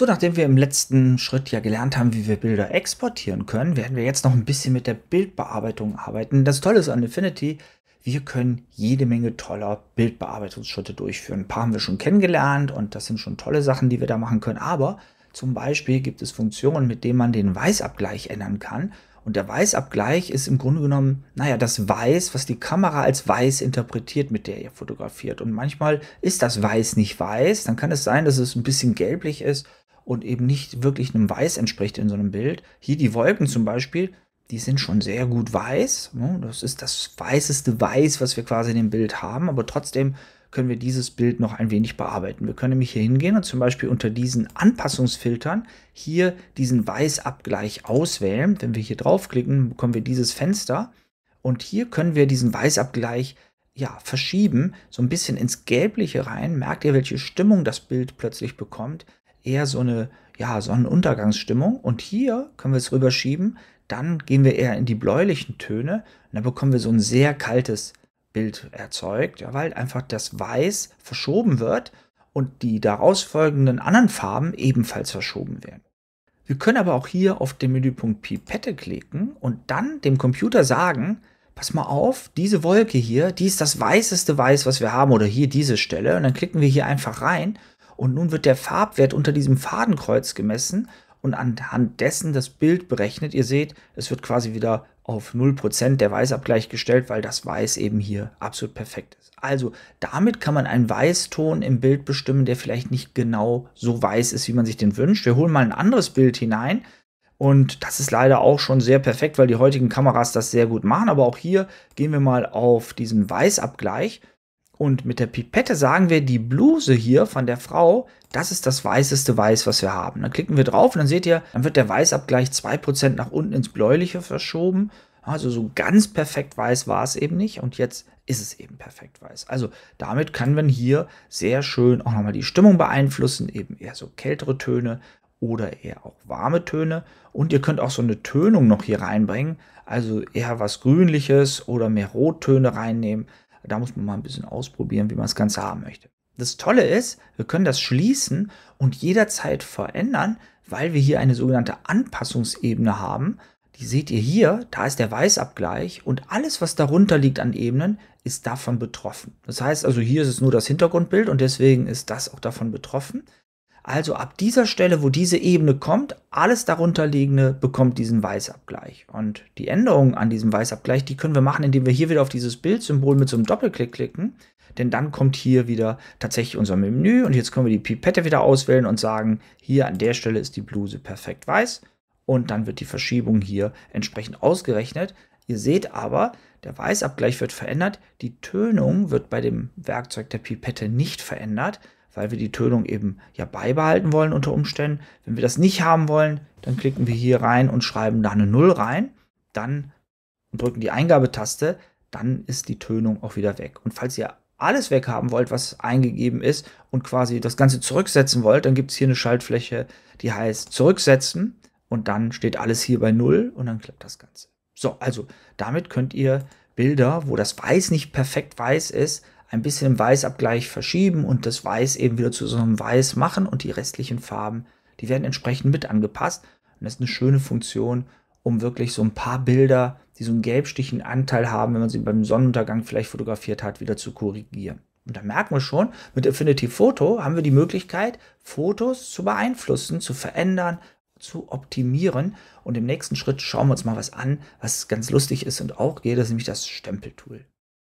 So, nachdem wir im letzten Schritt ja gelernt haben, wie wir Bilder exportieren können, werden wir jetzt noch ein bisschen mit der Bildbearbeitung arbeiten. Das Tolle ist an Affinity, wir können jede Menge toller Bildbearbeitungsschritte durchführen. Ein paar haben wir schon kennengelernt und das sind schon tolle Sachen, die wir da machen können. Aber zum Beispiel gibt es Funktionen, mit denen man den Weißabgleich ändern kann. Und der Weißabgleich ist im Grunde genommen, naja, das Weiß, was die Kamera als Weiß interpretiert, mit der ihr fotografiert. Und manchmal ist das Weiß nicht weiß, dann kann es sein, dass es ein bisschen gelblich ist und eben nicht wirklich einem Weiß entspricht in so einem Bild. Hier die Wolken zum Beispiel, die sind schon sehr gut weiß. Ne? Das ist das weißeste Weiß, was wir quasi in dem Bild haben, aber trotzdem können wir dieses Bild noch ein wenig bearbeiten. Wir können nämlich hier hingehen und zum Beispiel unter diesen Anpassungsfiltern hier diesen Weißabgleich auswählen. Wenn wir hier draufklicken, bekommen wir dieses Fenster und hier können wir diesen Weißabgleich ja, verschieben, so ein bisschen ins Gelbliche rein. Merkt ihr, welche Stimmung das Bild plötzlich bekommt? eher so eine ja, Sonnenuntergangsstimmung. Und hier können wir es rüberschieben. Dann gehen wir eher in die bläulichen Töne. Und dann bekommen wir so ein sehr kaltes Bild erzeugt, ja, weil einfach das Weiß verschoben wird und die daraus folgenden anderen Farben ebenfalls verschoben werden. Wir können aber auch hier auf den Menüpunkt Pipette klicken und dann dem Computer sagen, pass mal auf, diese Wolke hier, die ist das weißeste Weiß, was wir haben oder hier diese Stelle und dann klicken wir hier einfach rein und nun wird der Farbwert unter diesem Fadenkreuz gemessen und anhand dessen das Bild berechnet. Ihr seht, es wird quasi wieder auf 0% der Weißabgleich gestellt, weil das Weiß eben hier absolut perfekt ist. Also damit kann man einen Weißton im Bild bestimmen, der vielleicht nicht genau so weiß ist, wie man sich den wünscht. Wir holen mal ein anderes Bild hinein. Und das ist leider auch schon sehr perfekt, weil die heutigen Kameras das sehr gut machen. Aber auch hier gehen wir mal auf diesen Weißabgleich und mit der Pipette sagen wir, die Bluse hier von der Frau, das ist das weißeste Weiß, was wir haben. Dann klicken wir drauf und dann seht ihr, dann wird der Weißabgleich 2% nach unten ins Bläuliche verschoben. Also so ganz perfekt weiß war es eben nicht und jetzt ist es eben perfekt weiß. Also damit kann man hier sehr schön auch nochmal die Stimmung beeinflussen, eben eher so kältere Töne oder eher auch warme Töne. Und ihr könnt auch so eine Tönung noch hier reinbringen, also eher was Grünliches oder mehr Rottöne reinnehmen. Da muss man mal ein bisschen ausprobieren, wie man das Ganze haben möchte. Das Tolle ist, wir können das schließen und jederzeit verändern, weil wir hier eine sogenannte Anpassungsebene haben. Die seht ihr hier, da ist der Weißabgleich und alles, was darunter liegt an Ebenen, ist davon betroffen. Das heißt also, hier ist es nur das Hintergrundbild und deswegen ist das auch davon betroffen. Also ab dieser Stelle, wo diese Ebene kommt, alles darunterliegende bekommt diesen Weißabgleich. Und die Änderungen an diesem Weißabgleich, die können wir machen, indem wir hier wieder auf dieses Bildsymbol mit so einem Doppelklick klicken. Denn dann kommt hier wieder tatsächlich unser Menü und jetzt können wir die Pipette wieder auswählen und sagen, hier an der Stelle ist die Bluse perfekt weiß. Und dann wird die Verschiebung hier entsprechend ausgerechnet. Ihr seht aber, der Weißabgleich wird verändert, die Tönung wird bei dem Werkzeug der Pipette nicht verändert weil wir die Tönung eben ja beibehalten wollen unter Umständen. Wenn wir das nicht haben wollen, dann klicken wir hier rein und schreiben da eine 0 rein, dann drücken die Eingabetaste, dann ist die Tönung auch wieder weg. Und falls ihr alles weghaben wollt, was eingegeben ist und quasi das Ganze zurücksetzen wollt, dann gibt es hier eine Schaltfläche, die heißt zurücksetzen und dann steht alles hier bei 0 und dann klappt das Ganze. So, also damit könnt ihr Bilder, wo das Weiß nicht perfekt weiß ist, ein bisschen im Weißabgleich verschieben und das Weiß eben wieder zu so einem Weiß machen und die restlichen Farben, die werden entsprechend mit angepasst. Und das ist eine schöne Funktion, um wirklich so ein paar Bilder, die so einen gelbstichen Anteil haben, wenn man sie beim Sonnenuntergang vielleicht fotografiert hat, wieder zu korrigieren. Und da merken wir schon, mit Affinity Photo haben wir die Möglichkeit, Fotos zu beeinflussen, zu verändern, zu optimieren. Und im nächsten Schritt schauen wir uns mal was an, was ganz lustig ist und auch geht, das ist nämlich das Stempeltool.